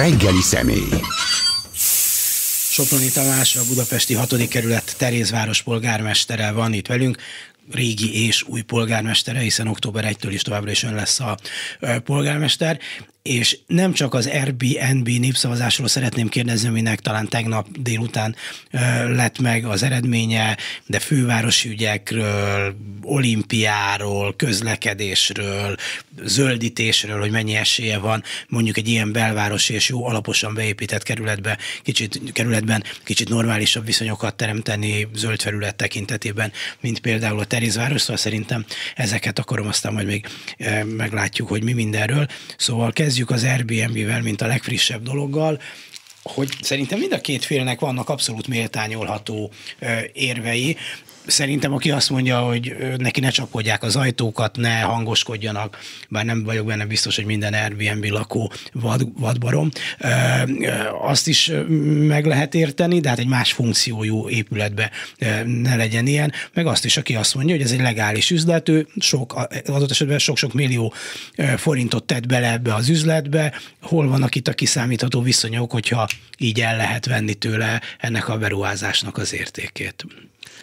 reggeli személy. Soproni Tamás, a budapesti 6. kerület Terézváros polgármestere van itt velünk régi és új polgármestere, hiszen október 1-től is továbbra is ön lesz a polgármester, és nem csak az Airbnb népszavazásról szeretném kérdezni, aminek talán tegnap délután lett meg az eredménye, de fővárosi ügyekről, olimpiáról, közlekedésről, zöldítésről, hogy mennyi esélye van mondjuk egy ilyen belvárosi és jó alaposan beépített kerületbe, kicsit, kerületben kicsit normálisabb viszonyokat teremteni zöld felület tekintetében, mint például a város szóval szerintem ezeket akarom, aztán majd még eh, meglátjuk, hogy mi mindenről. Szóval kezdjük az Airbnb-vel, mint a legfrissebb dologgal hogy szerintem mind a két félnek vannak abszolút méltányolható eh, érvei szerintem aki azt mondja, hogy neki ne csapkodják az ajtókat, ne hangoskodjanak, bár nem vagyok benne biztos, hogy minden Airbnb lakó vad, vadbarom, azt is meg lehet érteni, de hát egy más funkciójú épületbe ne legyen ilyen, meg azt is, aki azt mondja, hogy ez egy legális üzlet, ő sok, adott esetben sok-sok millió forintot tett bele ebbe az üzletbe, hol vannak itt a kiszámítható viszonyok, hogyha így el lehet venni tőle ennek a beruházásnak az értékét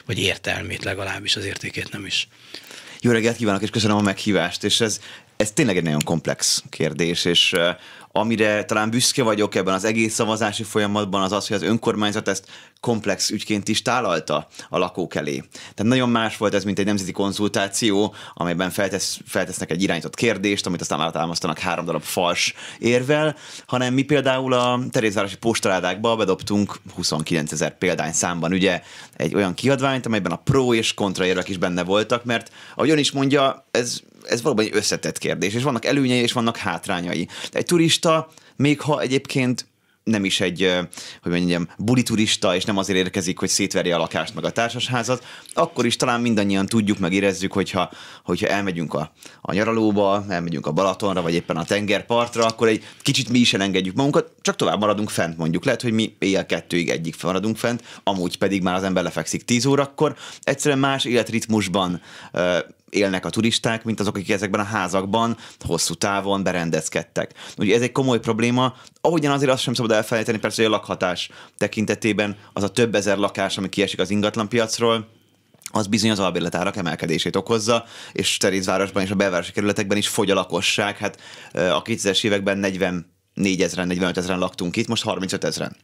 vagy értelmét legalábbis, az értékét nem is. Jó reggelt kívánok, és köszönöm a meghívást, és ez, ez tényleg egy nagyon komplex kérdés, és amire talán büszke vagyok ebben az egész szavazási folyamatban, az az, hogy az önkormányzat ezt komplex ügyként is tálalta a lakók elé. Tehát nagyon más volt ez, mint egy nemzeti konzultáció, amelyben feltesz, feltesznek egy irányított kérdést, amit aztán átámasztanak három darab fals érvel, hanem mi például a Terézvárosi postaládákba bedobtunk 29 ezer példány számban ugye egy olyan kiadványt, amelyben a pro és kontra érvek is benne voltak, mert ahogy ön is mondja, ez ez valóban egy összetett kérdés, és vannak előnyei, és vannak hátrányai. De egy turista, még ha egyébként nem is egy, hogy mondjam, buliturista, és nem azért érkezik, hogy szétverje a lakást meg a társasházat, akkor is talán mindannyian tudjuk, meg érezzük, hogyha, hogyha elmegyünk a, a nyaralóba, elmegyünk a Balatonra, vagy éppen a tengerpartra, akkor egy kicsit mi is elengedjük magunkat, csak tovább maradunk fent mondjuk. Lehet, hogy mi éjjel kettőig egyik maradunk fent, amúgy pedig már az ember lefekszik tíz órakor. Egyszerűen más életritmusban élnek a turisták, mint azok, akik ezekben a házakban hosszú távon berendezkedtek. Ugye ez egy komoly probléma, ahogyan azért azt sem szabad elfelejteni, persze, hogy a lakhatás tekintetében az a több ezer lakás, ami kiesik az ingatlanpiacról, az bizony az albérletárak emelkedését okozza, és Terézvárosban és a belvárosi kerületekben is fogy a lakosság. Hát a 2000-es években 40 4 ezeren, 45 ezeren laktunk itt, most 35 ezeren.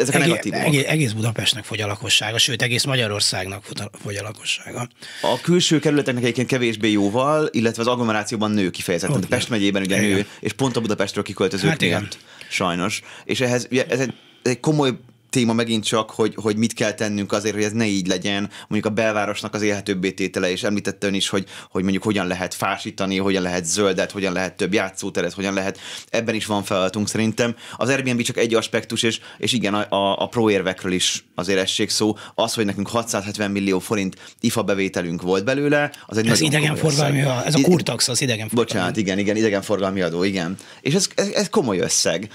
Ezek egész, a negatívumok. Egész, egész Budapestnek fogy a lakossága, sőt egész Magyarországnak fogy a lakossága. A külső kerületeknek egyébként kevésbé jóval, illetve az agglomerációban nő kifejezetten. Okay. A Pest megyében ugye igen. nő, és pont a Budapestről kiköltözők hát miatt, sajnos. És ehhez ugye, ez egy, ez egy komoly téma megint csak, hogy, hogy mit kell tennünk azért, hogy ez ne így legyen, mondjuk a belvárosnak az élhetőbbé tétele, és említette ön is, hogy, hogy mondjuk hogyan lehet fásítani, hogyan lehet zöldet, hogyan lehet több játszóteret, hogyan lehet, ebben is van feladatunk szerintem. Az Airbnb csak egy aspektus, és, és igen, a, a, a proérvekről is azért essék szó. Az, hogy nekünk 670 millió forint IFA bevételünk volt belőle, az egy ez idegenforgalmi, ez a kurtax, az forgalmi. Bocsánat, igen, igen, forgalmi adó, igen. És ez, ez, ez komoly összeg.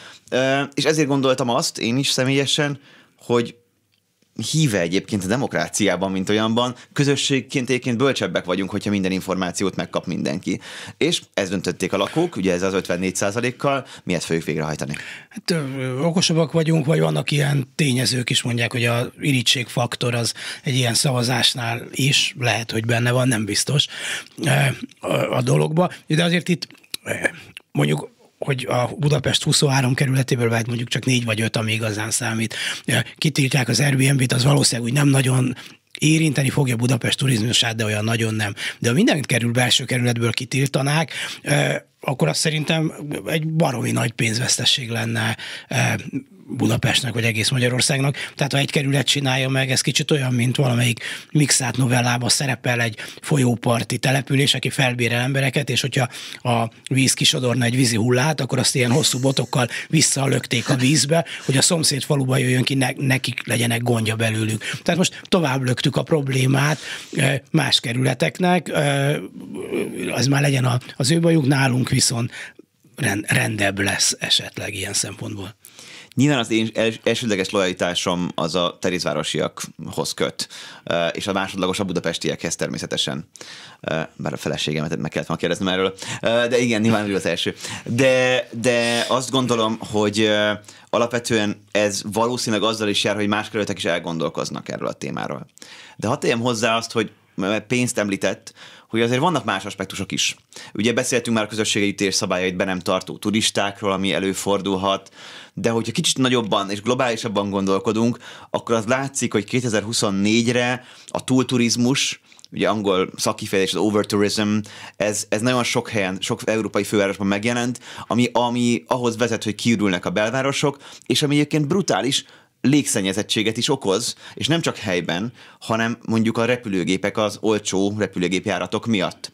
És ezért gondoltam azt, én is személyesen, hogy híve egyébként a demokráciában, mint olyanban, közösségként egyébként bölcsebbek vagyunk, hogyha minden információt megkap mindenki. És ez döntötték a lakók, ugye ez az 54 kal miért fogjuk végrehajtani? Hát okosabbak vagyunk, vagy vannak ilyen tényezők is mondják, hogy a irítségfaktor az egy ilyen szavazásnál is lehet, hogy benne van, nem biztos a dologba. De azért itt mondjuk hogy a Budapest 23 kerületéből vált mondjuk csak négy vagy öt, ami igazán számít. Kitiltják az Airbnb-t, az valószínűleg úgy nem nagyon érinteni fogja Budapest turizmusát, de olyan nagyon nem. De ha mindenkit kerül belső kerületből kitiltanák, akkor azt szerintem egy baromi nagy pénzvesztesség lenne Budapestnek, vagy egész Magyarországnak. Tehát ha egy kerület csinálja meg, ez kicsit olyan, mint valamelyik mixát novellába szerepel egy folyóparti település, aki felbérel embereket, és hogyha a víz kisodorna egy vízi hullát, akkor azt ilyen hosszú botokkal visszalökték a vízbe, hogy a szomszéd faluba jöjjön ki, ne, nekik legyenek gondja belőlük. Tehát most tovább löktük a problémát más kerületeknek, az már legyen az ő bajuk, nálunk viszont rendebb lesz esetleg ilyen szempontból. Nyilván az én elsődleges lojalitásom az a Terézvárosiakhoz köt, és a másodlagos a budapestiekhez természetesen. Bár a feleségemet meg kellett volna kérdeznem erről. De igen, nyilván az első. De, de azt gondolom, hogy alapvetően ez valószínűleg azzal is jár, hogy más kerületek is elgondolkoznak erről a témáról. De hadd tegyem hozzá azt, hogy mert pénzt említett, hogy azért vannak más aspektusok is. Ugye beszéltünk már a közösségi tér szabályait be nem tartó turistákról, ami előfordulhat, de hogyha kicsit nagyobban és globálisabban gondolkodunk, akkor az látszik, hogy 2024-re a túlturizmus, ugye angol szakifejezés, az overtourism, ez, ez nagyon sok helyen, sok európai fővárosban megjelent, ami, ami ahhoz vezet, hogy kiürülnek a belvárosok, és ami egyébként brutális, légszennyezettséget is okoz, és nem csak helyben, hanem mondjuk a repülőgépek az olcsó repülőgépjáratok miatt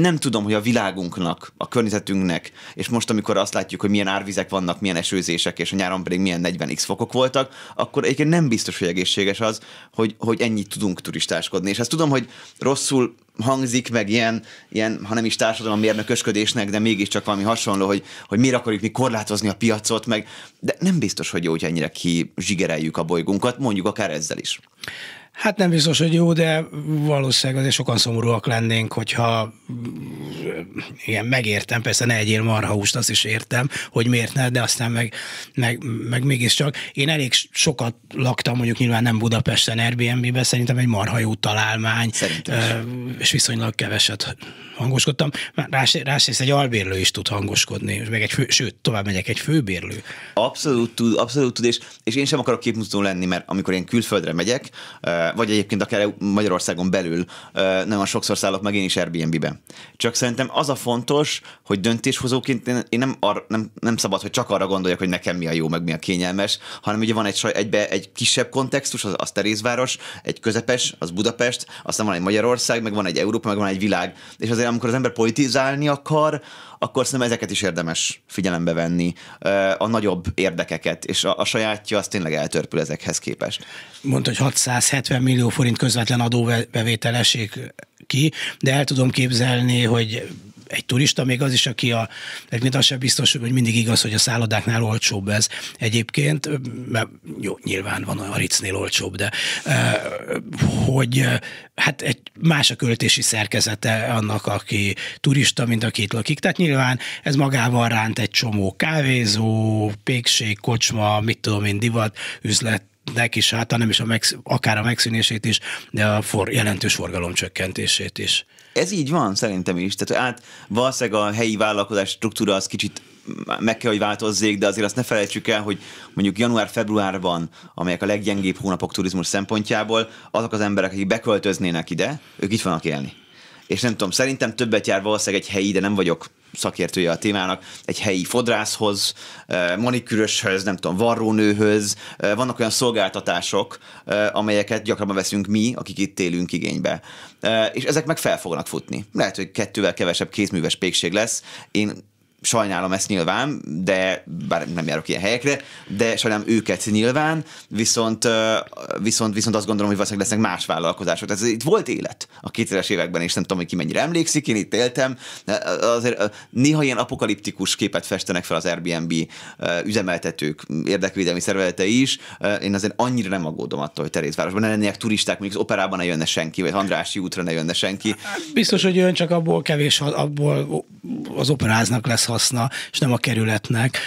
nem tudom, hogy a világunknak, a környezetünknek, és most, amikor azt látjuk, hogy milyen árvizek vannak, milyen esőzések, és a nyáron pedig milyen 40x fokok voltak, akkor egyébként nem biztos, hogy egészséges az, hogy, hogy ennyit tudunk turistáskodni. És ezt tudom, hogy rosszul hangzik, meg ilyen, ilyen ha nem is társadalom mérnökösködésnek, de mégiscsak valami hasonló, hogy, hogy miért akarjuk mi korlátozni a piacot, meg, de nem biztos, hogy jó, hogy ennyire kizsigereljük a bolygónkat, mondjuk akár ezzel is. Hát nem biztos, hogy jó, de valószínűleg azért sokan szomorúak lennénk, hogyha igen, megértem, persze ne egyél marhahúst, azt is értem, hogy miért ne, de aztán meg, meg, meg mégiscsak. Én elég sokat laktam, mondjuk nyilván nem Budapesten, airbnb ben szerintem egy marha jó találmány, és viszonylag keveset hangoskodtam, már rás, rásrészt egy albérlő is tud hangoskodni, és meg egy fő, sőt, tovább megyek, egy főbérlő. Abszolút tud, abszolút tud, és, és én sem akarok képmutató lenni, mert amikor én külföldre megyek, vagy egyébként akár Magyarországon belül, nagyon sokszor szállok meg én is Airbnb-be. Csak szerintem az a fontos, hogy döntéshozóként én nem, ar, nem, nem szabad, hogy csak arra gondoljak, hogy nekem mi a jó, meg mi a kényelmes, hanem ugye van egy, saj, egybe egy kisebb kontextus, az, az Terézváros, egy közepes, az Budapest, aztán van egy Magyarország, meg van egy Európa, meg van egy világ, és azért azért, amikor az ember politizálni akar, akkor szerintem ezeket is érdemes figyelembe venni, a nagyobb érdekeket, és a, a sajátja az tényleg eltörpül ezekhez képest. Mondta, hogy 670 millió forint közvetlen adóbevétel esik ki, de el tudom képzelni, hogy egy turista, még az is, aki a, mint az sem biztos, hogy mindig igaz, hogy a szállodáknál olcsóbb ez egyébként, mert jó, nyilván van a Ricnél olcsóbb, de eh, hogy eh, hát egy más a költési szerkezete annak, aki turista, mint aki itt lakik. Tehát nyilván ez magával ránt egy csomó kávézó, pékség, kocsma, mit tudom én, divat, üzlet, neki is, hát hanem is a megsz, akár a megszűnését is, de a for, jelentős forgalom csökkentését is. Ez így van, szerintem is. Tehát hát valószínűleg a helyi vállalkozás struktúra az kicsit meg kell, hogy változzék, de azért azt ne felejtsük el, hogy mondjuk január-februárban, amelyek a leggyengébb hónapok turizmus szempontjából, azok az emberek, akik beköltöznének ide, ők itt vannak élni. És nem tudom, szerintem többet jár valószínűleg egy helyi, de nem vagyok szakértője a témának, egy helyi fodrászhoz, eh, manikűröshöz, nem tudom, varrónőhöz. Eh, vannak olyan szolgáltatások, eh, amelyeket gyakrabban veszünk mi, akik itt élünk igénybe. És ezek meg fel fognak futni. Lehet, hogy kettővel kevesebb kézműves pékség lesz. Én sajnálom ezt nyilván, de bár nem járok ilyen helyekre, de sajnálom őket nyilván, viszont, viszont, viszont azt gondolom, hogy valószínűleg lesznek más vállalkozások. Tehát itt volt élet a 2000-es években, és nem tudom, hogy ki mennyire emlékszik, én itt éltem. Azért néha ilyen apokaliptikus képet festenek fel az Airbnb üzemeltetők, érdekvédelmi szervezete is. Én azért annyira nem aggódom attól, hogy Terézvárosban ne lennének turisták, mondjuk az operában ne jönne senki, vagy Andrási útra ne jönne senki. Hát biztos, hogy jön, csak abból kevés, abból az operáznak lesz haszna, és nem a kerületnek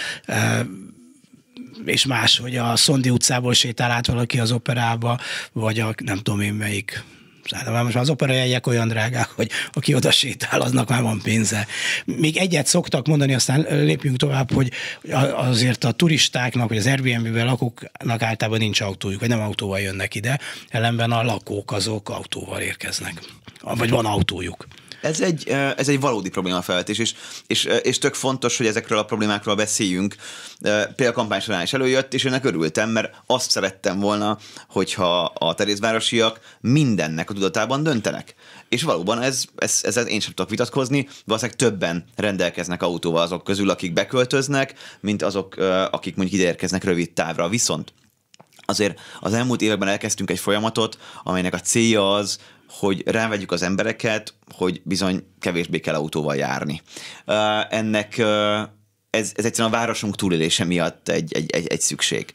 és más, hogy a Szondi utcából sétál át valaki az operába, vagy a nem tudom én melyik most már az operajegyek olyan drágák, hogy aki oda sétál, aznak már van pénze. Még egyet szoktak mondani, aztán lépjünk tovább, hogy azért a turistáknak, vagy az Airbnb-ben lakóknak általában nincs autójuk, vagy nem autóval jönnek ide, ellenben a lakók azok autóval érkeznek. Vagy van autójuk ez egy, ez egy valódi problémafelvetés, és, és, és tök fontos, hogy ezekről a problémákról beszéljünk. Például a kampány során is előjött, és ennek örültem, mert azt szerettem volna, hogyha a terézvárosiak mindennek a tudatában döntenek. És valóban ez, ez, ez én sem tudok vitatkozni, valószínűleg többen rendelkeznek autóval azok közül, akik beköltöznek, mint azok, akik mondjuk ide érkeznek rövid távra. Viszont azért az elmúlt években elkezdtünk egy folyamatot, amelynek a célja az, hogy rávegyük az embereket, hogy bizony kevésbé kell autóval járni. ennek ez, ez egyszerűen a városunk túlélése miatt egy, egy, egy, egy szükség.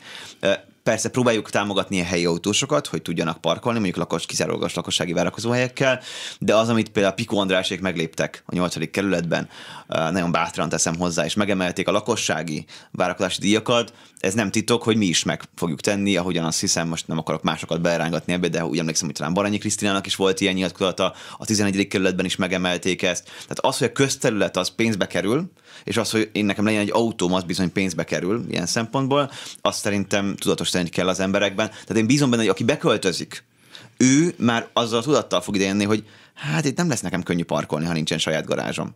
Persze próbáljuk támogatni a helyi autósokat, hogy tudjanak parkolni, mondjuk lakos, kizárólagos lakossági várakozóhelyekkel, de az, amit például Piko Andrásék megléptek a nyolcadik kerületben, nagyon bátran teszem hozzá, és megemelték a lakossági várakozási díjakat, ez nem titok, hogy mi is meg fogjuk tenni, ahogyan azt hiszem, most nem akarok másokat belerángatni ebbe, de úgy emlékszem, hogy talán Baranyi Krisztinának is volt ilyen nyilatkozata, a 11. kerületben is megemelték ezt. Tehát az, hogy a közterület az pénzbe kerül, és az, hogy én nekem legyen egy autóm, az bizony pénzbe kerül ilyen szempontból, azt szerintem tudatos megjóslani kell az emberekben. Tehát én bízom benne, hogy aki beköltözik, ő már azzal a tudattal fog idejönni, hogy hát itt nem lesz nekem könnyű parkolni, ha nincsen saját garázsom.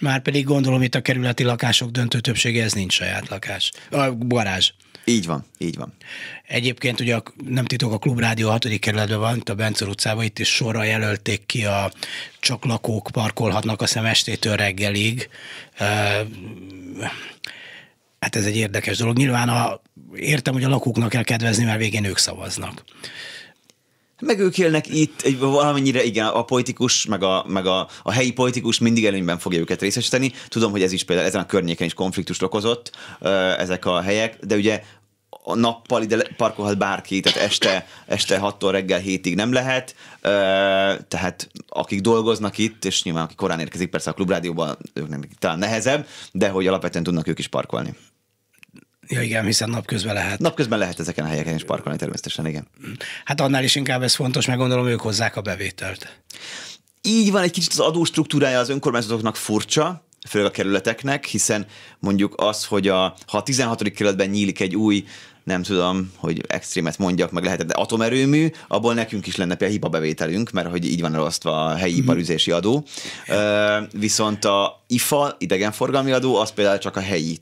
Már pedig gondolom itt a kerületi lakások döntő többsége, ez nincs saját lakás. A garázs. Így van, így van. Egyébként ugye a, nem titok, a Klubrádió 6. kerületben van, itt a Bencor utcában, itt is sorra jelölték ki a csak lakók parkolhatnak, a szemestétől reggelig. Uh, Hát ez egy érdekes dolog. Nyilván a, értem, hogy a lakóknak kell kedvezni, mert végén ők szavaznak. Meg ők élnek itt, egy, valamennyire igen, a politikus, meg, a, meg a, a helyi politikus mindig előnyben fogja őket részesíteni. Tudom, hogy ez is például ezen a környéken is konfliktust okozott ezek a helyek, de ugye a nappal ide parkolhat bárki, tehát este, este 6-tól reggel 7-ig nem lehet, tehát akik dolgoznak itt, és nyilván aki korán érkezik persze a klubrádióban, nem, talán nehezebb, de hogy alapvetően tudnak ők is parkolni. Ja igen, hiszen napközben lehet. Napközben lehet ezeken a helyeken is parkolni természetesen, igen. Hát annál is inkább ez fontos, meg gondolom ők hozzák a bevételt. Így van, egy kicsit az adóstruktúrája az önkormányzatoknak furcsa, főleg a kerületeknek, hiszen mondjuk az, hogy a, ha a 16. kerületben nyílik egy új nem tudom, hogy extrémet mondjak, meg lehetett, de atomerőmű, abból nekünk is lenne például hibabevételünk, mert hogy így van elosztva a helyi mhm. iparüzési adó. Viszont a IFA, idegenforgalmi adó, az például csak a helyi,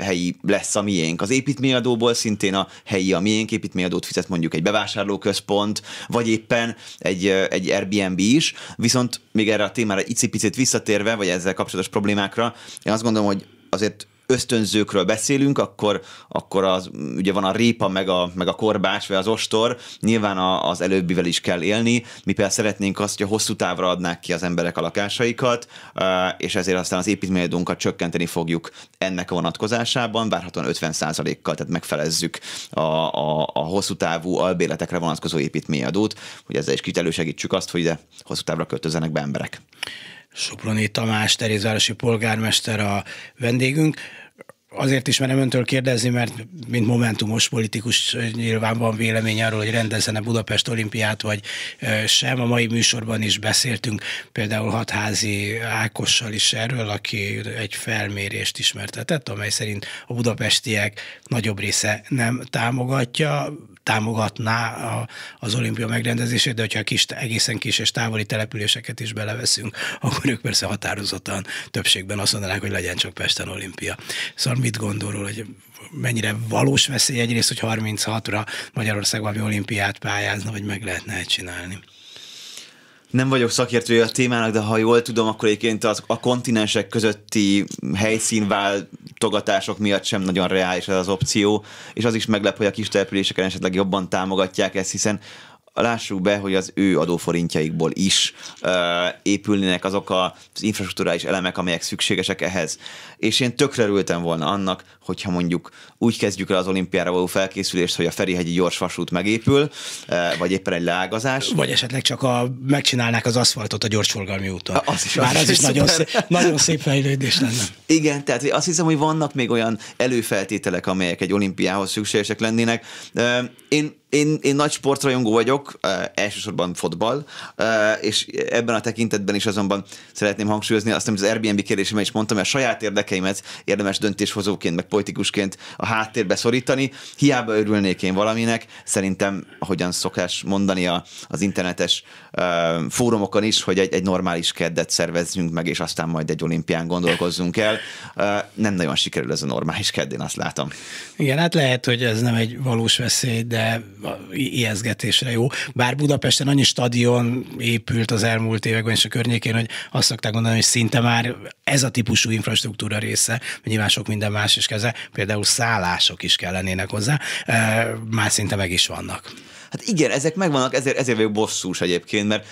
helyi lesz a miénk. Az építményadóból szintén a helyi a miénk, építményadót fizet mondjuk egy bevásárlóközpont, vagy éppen egy, egy Airbnb is, viszont még erre a témára icipicit visszatérve, vagy ezzel kapcsolatos problémákra, én azt gondolom, hogy azért ösztönzőkről beszélünk, akkor, akkor az, ugye van a répa, meg a, meg a korbács, vagy az ostor, nyilván a, az előbbivel is kell élni. Mi például szeretnénk azt, hogy a hosszú távra adnák ki az emberek a lakásaikat, és ezért aztán az építményadónkat csökkenteni fogjuk ennek a vonatkozásában, várhatóan 50%-kal, tehát megfelezzük a, a, a hosszú távú albéletekre vonatkozó építményadót, hogy ezzel is kicsit azt, hogy ide hosszú távra költözzenek be emberek. Soproni Tamás, Terézvárosi polgármester a vendégünk. Azért is merem öntől kérdezni, mert mint momentumos politikus nyilván van vélemény arról, hogy rendezene Budapest olimpiát, vagy sem. A mai műsorban is beszéltünk például Hatházi Ákossal is erről, aki egy felmérést ismertetett, amely szerint a budapestiek nagyobb része nem támogatja támogatná a, az olimpia megrendezését, de hogyha kis, egészen kis és távoli településeket is beleveszünk, akkor ők persze határozottan többségben azt mondanák, hogy legyen csak Pesten olimpia. Szóval mit gondolol, hogy mennyire valós veszély egyrészt, hogy 36-ra Magyarország valami olimpiát pályázna, vagy meg lehetne csinálni? nem vagyok szakértője a témának, de ha jól tudom, akkor egyébként az, a kontinensek közötti helyszínváltogatások miatt sem nagyon reális ez az opció, és az is meglep, hogy a kis településeken esetleg jobban támogatják ezt, hiszen lássuk be, hogy az ő adóforintjaikból is ö, épülnének azok az infrastruktúrális elemek, amelyek szükségesek ehhez. És én tökre örültem volna annak, hogyha mondjuk úgy kezdjük el az olimpiára való felkészülést, hogy a Ferihegyi gyors vasút megépül, ö, vagy éppen egy leágazás. Vagy esetleg csak a, megcsinálnák az aszfaltot a gyorsforgalmi úton. Az is, az, az is, is nagyon, szép, nagyon szép fejlődés lenne. Igen, tehát azt hiszem, hogy vannak még olyan előfeltételek, amelyek egy olimpiához szükségesek lennének. Én én, én nagy sportrajongó vagyok, elsősorban fotball, és ebben a tekintetben is azonban szeretném hangsúlyozni azt, amit az Airbnb kérdésében is mondtam, mert saját érdekeimet érdemes döntéshozóként, meg politikusként a háttérbe szorítani. Hiába örülnék én valaminek, szerintem, ahogyan szokás mondani a, az internetes fórumokon is, hogy egy, egy normális keddet szervezzünk meg, és aztán majd egy olimpián gondolkozzunk el. Nem nagyon sikerül ez a normális kedd, én azt látom. Igen, hát lehet, hogy ez nem egy valós veszély, de ijeszgetésre jó. Bár Budapesten annyi stadion épült az elmúlt években és a környékén, hogy azt szokták mondani, hogy szinte már ez a típusú infrastruktúra része, nyilván sok minden más is kell, például szállások is kellenének hozzá, már szinte meg is vannak. Hát igen, ezek megvannak, ezért, ezért vagyok bosszús egyébként, mert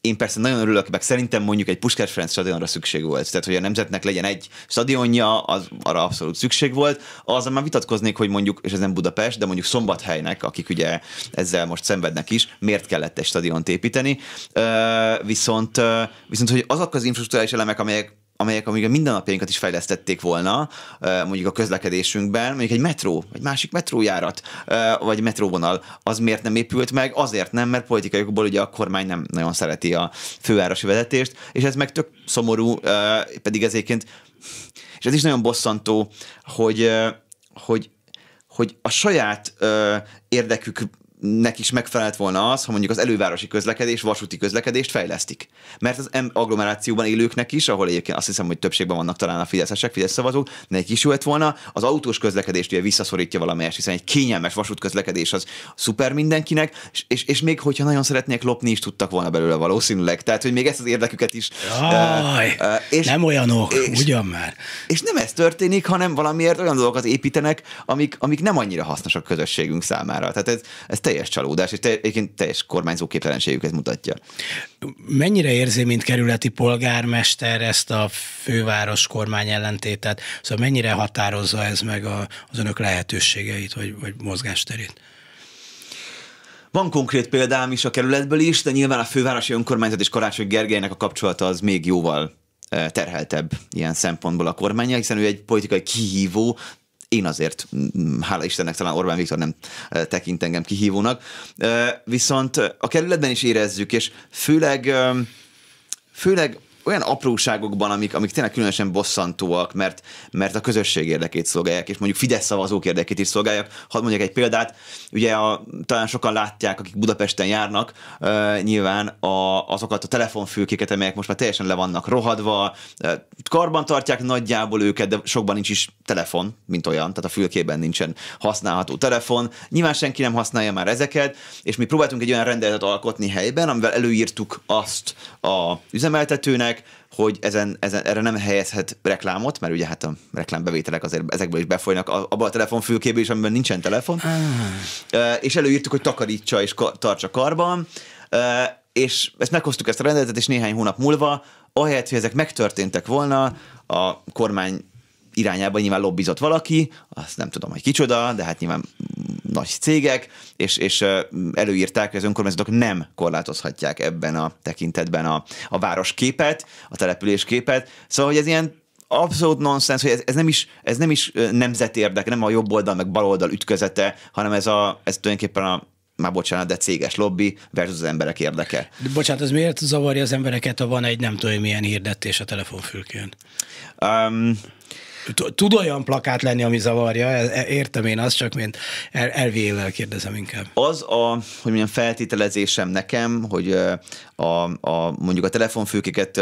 én persze nagyon örülök, meg szerintem mondjuk egy Puskás Ferenc stadionra szükség volt. Tehát, hogy a nemzetnek legyen egy stadionja, az arra abszolút szükség volt. Azzal már vitatkoznék, hogy mondjuk, és ez nem Budapest, de mondjuk Szombathelynek, akik ugye ezzel most szenvednek is, miért kellett egy stadiont építeni. Üh, viszont, üh, viszont, hogy azok az infrastruktúrális elemek, amelyek amelyek amíg a mindennapjainkat is fejlesztették volna, mondjuk a közlekedésünkben, mondjuk egy metró, egy másik metrójárat, vagy metróvonal, az miért nem épült meg? Azért nem, mert politikai okból ugye a kormány nem nagyon szereti a fővárosi vezetést, és ez meg tök szomorú, pedig ezéként, és ez is nagyon bosszantó, hogy, hogy, hogy a saját érdekük nek is megfelelt volna az, ha mondjuk az elővárosi közlekedés, vasúti közlekedést fejlesztik. Mert az agglomerációban élőknek is, ahol egyébként azt hiszem, hogy többségben vannak talán a fideszesek, fidesz szavazók, nekik is jó lett volna, az autós közlekedést ugye visszaszorítja valamelyest, hiszen egy kényelmes közlekedés az szuper mindenkinek, és, és, és még hogyha nagyon szeretnék lopni, is tudtak volna belőle valószínűleg. Tehát, hogy még ezt az érdeküket is. Jaj, uh, uh, és, nem olyanok, és, ugyan már. És nem ez történik, hanem valamiért olyan dolgokat építenek, amik, amik nem annyira hasznosak közösségünk számára. Tehát ez, ez teljes csalódás, és egyébként teljes kormányzó képtelenségüket mutatja. Mennyire érzi, mint kerületi polgármester ezt a főváros kormány ellentétet? Szóval mennyire határozza ez meg a, az önök lehetőségeit, vagy, vagy mozgásterét? Van konkrét példám is a kerületből is, de nyilván a fővárosi önkormányzat és Karácsony Gergelynek a kapcsolata az még jóval eh, terheltebb ilyen szempontból a kormánya, hiszen ő egy politikai kihívó, én azért, mm, mm, hála Istennek, talán Orbán Viktor nem eh, tekint engem kihívónak. Eh, viszont a kerületben is érezzük, és főleg, eh, főleg olyan apróságokban, amik, amik tényleg különösen bosszantóak, mert, mert a közösség érdekét szolgálják, és mondjuk Fidesz szavazók érdekét is szolgálják. Hadd mondjak egy példát, ugye a, talán sokan látják, akik Budapesten járnak, uh, nyilván a, azokat a telefonfülkéket, amelyek most már teljesen le vannak rohadva, uh, karban tartják nagyjából őket, de sokban nincs is telefon, mint olyan, tehát a fülkében nincsen használható telefon. Nyilván senki nem használja már ezeket, és mi próbáltunk egy olyan rendeletet alkotni helyben, amivel előírtuk azt a üzemeltetőnek, tudják, hogy ezen, ezen, erre nem helyezhet reklámot, mert ugye hát a reklámbevételek azért ezekből is befolynak, abba a telefonfülkéből is, amiben nincsen telefon. Ah. És előírtuk, hogy takarítsa és tartsa karban, és ezt meghoztuk ezt a rendeletet, és néhány hónap múlva, ahelyett, hogy ezek megtörténtek volna, a kormány irányába nyilván lobbizott valaki, azt nem tudom, hogy kicsoda, de hát nyilván nagy cégek, és, és előírták, hogy az önkormányzatok nem korlátozhatják ebben a tekintetben a, a városképet, a településképet. Szóval, hogy ez ilyen abszolút nonsens, hogy ez, ez, nem is, ez nem is nemzetérdek, nem a jobb oldal meg bal oldal ütközete, hanem ez, a, ez tulajdonképpen a már bocsánat, de céges lobby versus az emberek érdeke. De bocsánat, az miért zavarja az embereket, ha van egy nem tudom milyen hirdetés a telefonfülkén? Um, Tud olyan plakát lenni, ami zavarja, e, e, értem én azt, csak mint elvével kérdezem inkább. Az a, hogy milyen feltételezésem nekem, hogy a, a mondjuk a telefonfőkéket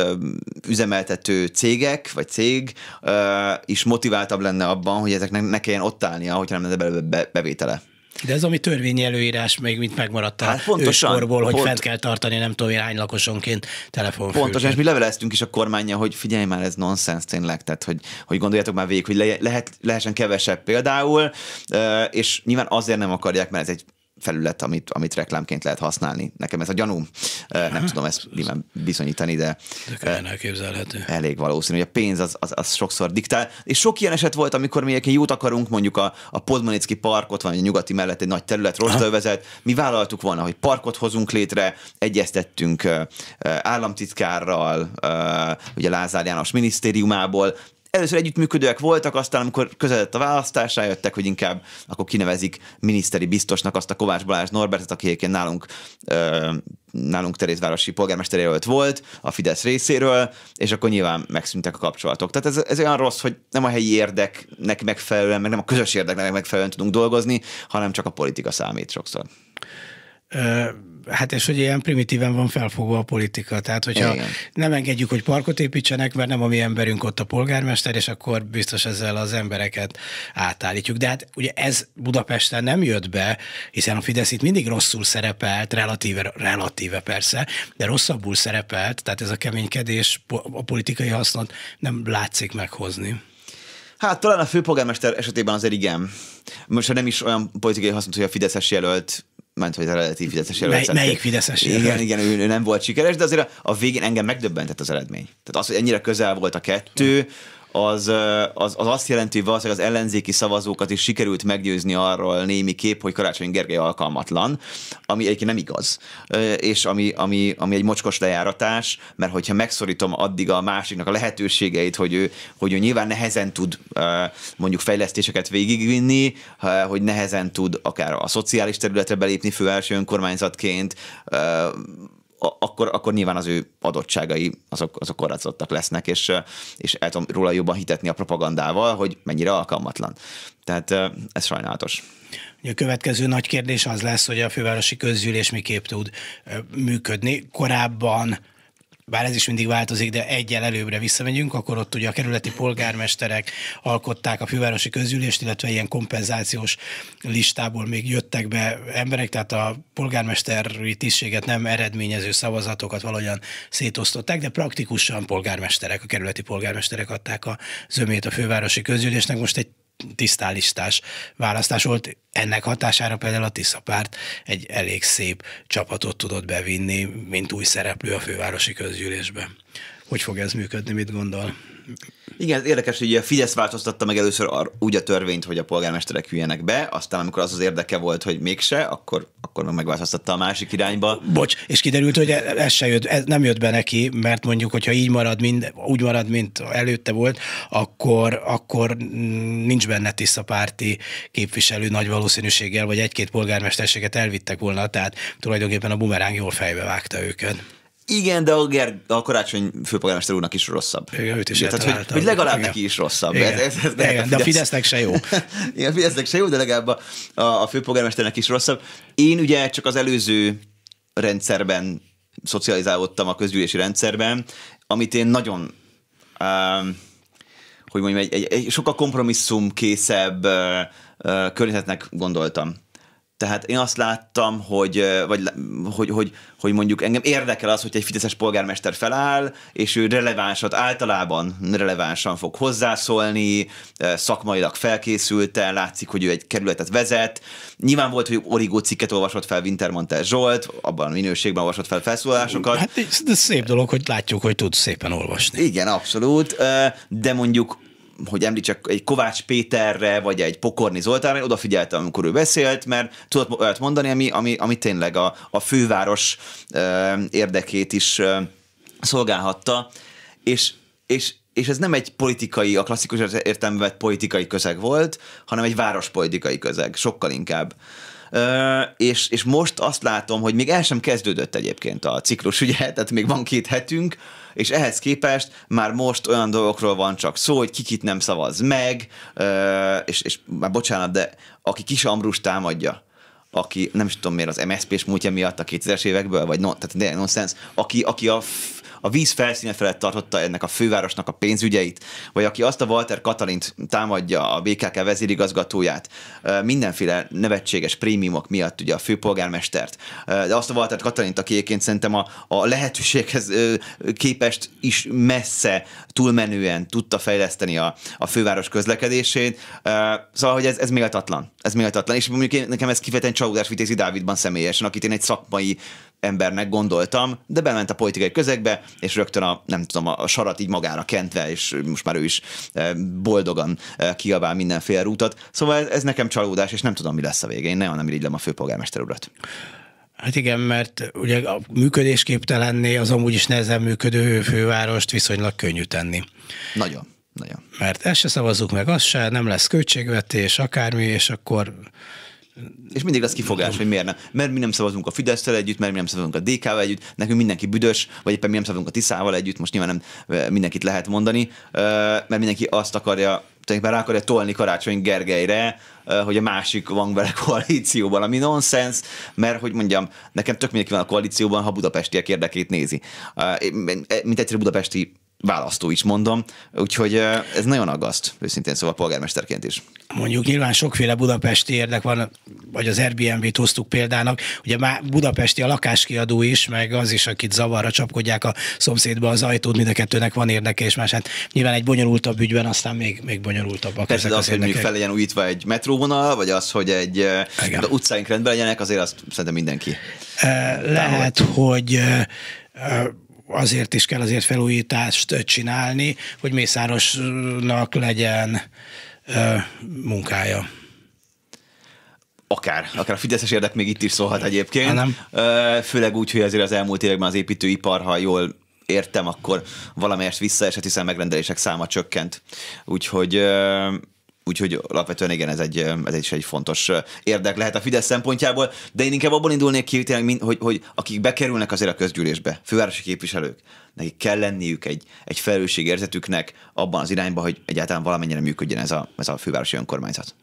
üzemeltető cégek, vagy cég is motiváltabb lenne abban, hogy ezeknek ne kelljen ott állnia, hogyha nem lenne belőle bevétele. De ez ami törvényi előírás még mint megmaradt hát pontosan, őskorból, hogy pont, fent kell tartani nem tudom hány lakosonként telefon Pontosan, és mi leveleztünk is a kormánya, hogy figyelj már, ez nonsens tényleg, tehát hogy, hogy gondoljátok már végig, hogy le, lehet, lehessen kevesebb például, és nyilván azért nem akarják, mert ez egy felület, amit, amit reklámként lehet használni. Nekem ez a gyanúm, nem Aha, hát, tudom ezt nyilván bizonyítani, de, de elképzelhető. elég valószínű, hogy a pénz az, az, az sokszor diktál. És sok ilyen eset volt, amikor mi egyébként jót akarunk, mondjuk a, a Podmanicki parkot, vagy a nyugati mellett egy nagy terület, rostaövezet, mi vállaltuk volna, hogy parkot hozunk létre, egyeztettünk államtitkárral, ugye Lázár János minisztériumából, először együttműködőek voltak, aztán amikor közeledett a választás, rájöttek, hogy inkább akkor kinevezik miniszteri biztosnak azt a Kovács Balázs Norbertet, aki egyébként nálunk ö, nálunk Terézvárosi polgármester jelölt volt a Fidesz részéről, és akkor nyilván megszűntek a kapcsolatok. Tehát ez, ez olyan rossz, hogy nem a helyi érdeknek megfelelően, meg nem a közös érdeknek megfelelően tudunk dolgozni, hanem csak a politika számít sokszor. Uh Hát és hogy ilyen primitíven van felfogva a politika. Tehát, hogyha Igen. nem engedjük, hogy parkot építsenek, mert nem a mi emberünk ott a polgármester, és akkor biztos ezzel az embereket átállítjuk. De hát ugye ez Budapesten nem jött be, hiszen a Fidesz itt mindig rosszul szerepelt, relatíve, relatíve persze, de rosszabbul szerepelt, tehát ez a keménykedés a politikai hasznot nem látszik meghozni. Hát talán a főpolgármester esetében azért igen. Most nem is olyan politikai hasznot, hogy a Fideszes jelölt mert hogy a relatív fideszes jelölt. Mely, melyik fideszes jelölt? Igen, igen, ő, ő nem volt sikeres, de azért a, a végén engem megdöbbentett az eredmény. Tehát az, hogy ennyire közel volt a kettő, az, az, az azt jelenti, hogy valószínűleg az ellenzéki szavazókat is sikerült meggyőzni arról némi kép, hogy Karácsony Gergely alkalmatlan, ami egyébként nem igaz, és ami, ami, ami egy mocskos lejáratás, mert hogyha megszorítom addig a másiknak a lehetőségeit, hogy ő, hogy ő nyilván nehezen tud mondjuk fejlesztéseket végigvinni, hogy nehezen tud akár a szociális területre belépni fő első önkormányzatként, akkor, akkor nyilván az ő adottságai azok, azok korlátozottak lesznek, és, és el tudom róla jobban hitetni a propagandával, hogy mennyire alkalmatlan. Tehát ez sajnálatos. a következő nagy kérdés az lesz, hogy a fővárosi közgyűlés miképp tud működni. Korábban bár ez is mindig változik, de egyel előbbre visszamegyünk, akkor ott ugye a kerületi polgármesterek alkották a fővárosi közgyűlést, illetve ilyen kompenzációs listából még jöttek be emberek, tehát a polgármesteri tisztséget nem eredményező szavazatokat valahogyan szétosztották, de praktikusan polgármesterek, a kerületi polgármesterek adták a zömét a fővárosi közgyűlésnek. Most egy tisztálistás választás volt. Ennek hatására például a Tisza párt egy elég szép csapatot tudott bevinni, mint új szereplő a fővárosi közgyűlésbe. Hogy fog ez működni, mit gondol? Igen, érdekes, hogy a Fidesz változtatta meg először úgy a törvényt, hogy a polgármesterek hülyenek be, aztán amikor az az érdeke volt, hogy mégse, akkor, akkor meg megváltoztatta a másik irányba. Bocs, és kiderült, hogy e- ez se jött, ez nem jött be neki, mert mondjuk, hogyha így marad, mind, úgy marad, mint előtte volt, akkor, akkor nincs benne tiszta párti képviselő nagy valószínűséggel, vagy egy-két polgármesterséget elvittek volna, tehát tulajdonképpen a bumeráng jól fejbe vágta őket. Igen, de a, Ger- a karácsony főpolgármester úrnak is rosszabb. Igen, őt is tehát, hogy, hogy legalább igen. neki is rosszabb. Igen. Ez, ez, ez igen. de a Fidesznek se jó. igen, a Fidesznek se jó, de legalább a, a, a főpolgármesternek is rosszabb. Én ugye csak az előző rendszerben szocializálódtam a közgyűlési rendszerben, amit én nagyon, um, hogy mondjam, egy, egy, egy sokkal kompromisszumkészebb uh, uh, környezetnek gondoltam. Tehát én azt láttam, hogy, vagy, hogy, hogy, hogy mondjuk engem érdekel az, hogy egy fideszes polgármester feláll, és ő relevánsat, általában relevánsan fog hozzászólni, szakmailag felkészülten, látszik, hogy ő egy kerületet vezet. Nyilván volt, hogy origó cikket olvasott fel Wintermantel Zsolt, abban a minőségben olvasott fel felszólásokat. Hát ez szép dolog, hogy látjuk, hogy tud szépen olvasni. Igen, abszolút, de mondjuk hogy említsek egy Kovács Péterre, vagy egy Pokorni Zoltánra, odafigyeltem, amikor ő beszélt, mert tudott olyat mondani, ami, ami, ami tényleg a, a főváros érdekét is szolgálhatta, és, és és ez nem egy politikai, a klasszikus értelemben politikai közeg volt, hanem egy várospolitikai közeg, sokkal inkább és, és most azt látom, hogy még el sem kezdődött egyébként a ciklus, ugye, tehát még van két hetünk, és ehhez képest már most olyan dolgokról van csak szó, hogy kikit nem szavaz meg, és, és már bocsánat, de aki kis Ambrus támadja, aki nem is tudom miért az MSZP-s múltja miatt a 2000-es évekből, vagy no, tehát nonsense, aki, aki a f- a víz felszíne felett tartotta ennek a fővárosnak a pénzügyeit, vagy aki azt a Walter Katalint támadja, a BKK vezérigazgatóját, mindenféle nevetséges prémiumok miatt, ugye a főpolgármestert, de azt a Walter Katalint, aki egyébként szerintem a, a lehetőséghez képest is messze túlmenően tudta fejleszteni a, a főváros közlekedését. Szóval, hogy ez, ez méltatlan. Ez méltatlan. És mondjuk én, nekem ez kifejezetten csalódás vitézi Dávidban személyesen, akit én egy szakmai embernek gondoltam, de bement a politikai közegbe, és rögtön a, nem tudom, a sarat így magára kentve, és most már ő is e, boldogan e, kiabál mindenféle rútat. Szóval ez, ez nekem csalódás, és nem tudom, mi lesz a vége. Én nagyon nem irigylem a főpolgármester urat. Hát igen, mert ugye a működésképtelenné az amúgy is nehezen működő fővárost viszonylag könnyű tenni. Nagyon. Nagyon. Mert ezt se szavazzuk meg, azt se, nem lesz költségvetés, akármi, és akkor és mindig lesz kifogás, hogy miért nem. Mert mi nem szavazunk a Fidesztel együtt, mert mi nem szavazunk a DK-val együtt, nekünk mindenki büdös, vagy éppen mi nem szavazunk a Tiszával együtt, most nyilván nem mindenkit lehet mondani, mert mindenki azt akarja, tulajdonképpen rá akarja tolni Karácsony Gergelyre, hogy a másik van vele koalícióban, ami nonsens, mert hogy mondjam, nekem tök mindenki van a koalícióban, ha budapestiek érdekét nézi. Mint egyszerű budapesti választó is mondom, úgyhogy ez nagyon aggaszt, őszintén szóval polgármesterként is. Mondjuk nyilván sokféle budapesti érdek van, vagy az Airbnb-t hoztuk példának, ugye már budapesti a lakáskiadó is, meg az is, akit zavarra csapkodják a szomszédba az ajtót, mind a kettőnek van érdeke, és más hát nyilván egy bonyolultabb ügyben aztán még, még bonyolultabb. Persze az, az hogy mondjuk fel legyen újítva egy metróvonal, vagy az, hogy egy Az utcáink rendben legyenek, azért azt szerintem mindenki. Lehet, támogat. hogy azért is kell azért felújítást csinálni, hogy Mészárosnak legyen munkája. Akár, akár a fideszes érdek még itt is szólhat egyébként. Hát nem. Főleg úgy, hogy azért az elmúlt években az építőipar, ha jól értem, akkor valamelyest visszaesett, hiszen megrendelések száma csökkent. Úgyhogy Úgyhogy alapvetően igen, ez egy, ez is egy fontos érdek lehet a Fidesz szempontjából, de én inkább abban indulnék ki, tényleg, hogy, hogy akik bekerülnek azért a közgyűlésbe, fővárosi képviselők, nekik kell lenniük egy, egy felelősségérzetüknek abban az irányban, hogy egyáltalán valamennyire működjön ez a, ez a fővárosi önkormányzat.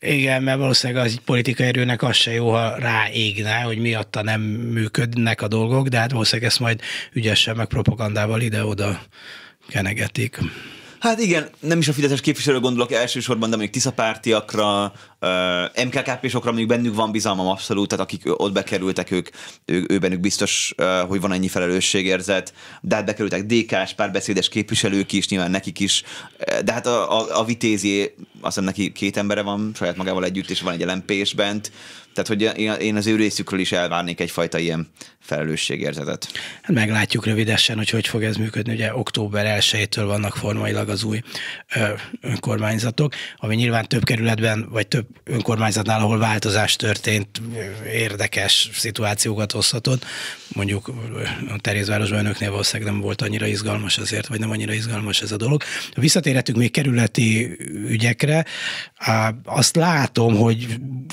Igen, mert valószínűleg az politikai erőnek az se jó, ha ráégne, hogy miatta nem működnek a dolgok, de hát valószínűleg ezt majd ügyesen meg propagandával ide-oda kenegetik. Hát igen, nem is a Fideszes képviselő gondolok elsősorban, de mondjuk uh, MKKP-sokra mondjuk bennük van bizalmam abszolút, tehát akik ott bekerültek, ők, ő, ő bennük biztos, hogy van ennyi felelősségérzet, de hát bekerültek DK-s, párbeszédes képviselők is, nyilván nekik is, de hát a, a, a Vitézi, azt hiszem neki két embere van saját magával együtt, és van egy lmp bent, tehát hogy én az ő részükről is elvárnék egyfajta ilyen felelősségérzetet? Hát meglátjuk rövidesen, hogy hogy fog ez működni. Ugye október 1-től vannak formailag az új ö, önkormányzatok, ami nyilván több kerületben, vagy több önkormányzatnál, ahol változás történt, érdekes szituációkat hozhatott. Mondjuk a Terézvárosban önöknél valószínűleg nem volt annyira izgalmas azért, vagy nem annyira izgalmas ez a dolog. Visszatérhetünk még kerületi ügyekre. Azt látom, hogy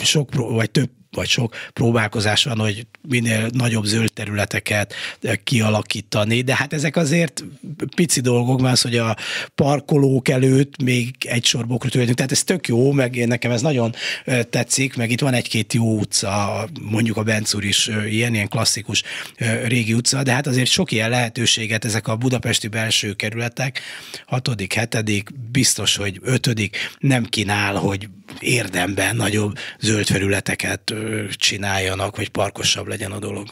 sok, vagy több vagy sok próbálkozás van, hogy minél nagyobb zöld területeket eh, kialakítani, de hát ezek azért pici dolgok, mert az, hogy a parkolók előtt még egy sor bokrot ülünk, tehát ez tök jó, meg nekem ez nagyon eh, tetszik, meg itt van egy-két jó utca, mondjuk a Bencúr is eh, ilyen, ilyen klasszikus régi utca, de hát azért sok ilyen lehetőséget ezek a budapesti belső kerületek, hatodik, hetedik, biztos, hogy ötödik nem kínál, hogy érdemben nagyobb zöld felületeket csináljanak, hogy parkosabb legyen a dolog.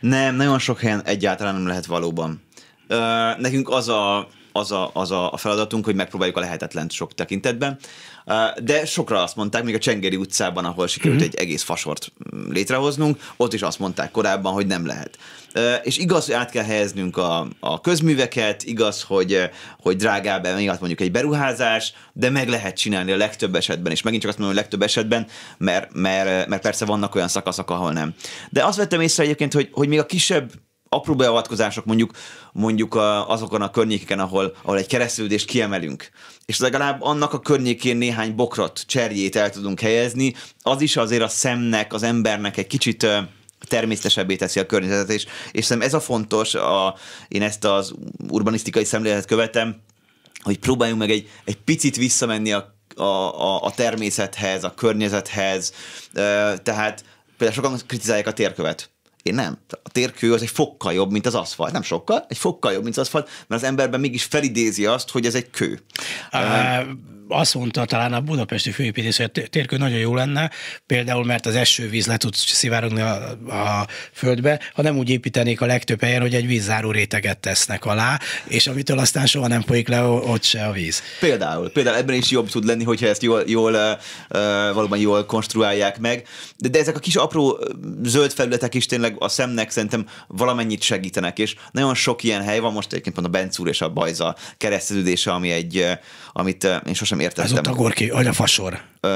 Nem, nagyon sok helyen egyáltalán nem lehet valóban. nekünk az a az a, az a, feladatunk, hogy megpróbáljuk a lehetetlen sok tekintetben. De sokra azt mondták, még a Csengeri utcában, ahol sikerült mhm. egy egész fasort mm, létrehoznunk, ott is azt mondták korábban, hogy nem lehet. És igaz, hogy át kell helyeznünk a, a közműveket, igaz, hogy, hogy drágább miatt mondjuk egy beruházás, de meg lehet csinálni a legtöbb esetben, és megint csak azt mondom, hogy legtöbb esetben, mert, mert, mert persze vannak olyan szakaszok, ahol nem. De azt vettem észre egyébként, hogy, hogy még a kisebb apró beavatkozások mondjuk, mondjuk azokon a környékeken, ahol, ahol egy keresztülődést kiemelünk, és legalább annak a környékén néhány bokrot, cserjét el tudunk helyezni, az is azért a szemnek, az embernek egy kicsit természetesebbé teszi a környezetet, és, és szerintem ez a fontos, a, én ezt az urbanisztikai szemléletet követem, hogy próbáljunk meg egy, egy picit visszamenni a, a, a, a természethez, a környezethez, tehát például sokan kritizálják a térkövet, én nem. A térkő az egy fokkal jobb, mint az aszfalt. Nem sokkal, egy fokkal jobb, mint az aszfalt, mert az emberben mégis felidézi azt, hogy ez egy kő. Uh, azt mondta talán a budapesti főépítés, hogy a térkő nagyon jó lenne, például mert az esővíz le tud szivárogni a, a földbe, ha nem úgy építenék a legtöbb helyen, hogy egy vízzáró réteget tesznek alá, és amitől aztán soha nem folyik le ott se a víz. Például, például ebben is jobb tud lenni, hogyha ezt jól, jól valóban jól konstruálják meg, de, de ezek a kis apró zöld felületek is tényleg a szemnek szerintem valamennyit segítenek, és nagyon sok ilyen hely van, most egyébként pont a Bencúr és a Bajza kereszteződése, ami egy, amit én sosem értettem. Ez ott a Gorki, vagy a Fasor. Ö,